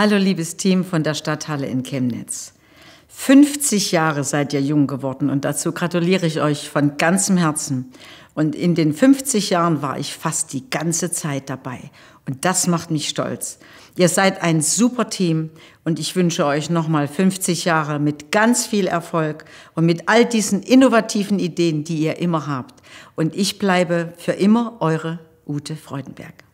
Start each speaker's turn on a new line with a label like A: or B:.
A: Hallo liebes Team von der Stadthalle in Chemnitz. 50 Jahre seid ihr jung geworden und dazu gratuliere ich euch von ganzem Herzen. Und in den 50 Jahren war ich fast die ganze Zeit dabei. Und das macht mich stolz. Ihr seid ein super Team und ich wünsche euch nochmal 50 Jahre mit ganz viel Erfolg und mit all diesen innovativen Ideen, die ihr immer habt. Und ich bleibe für immer eure Ute Freudenberg.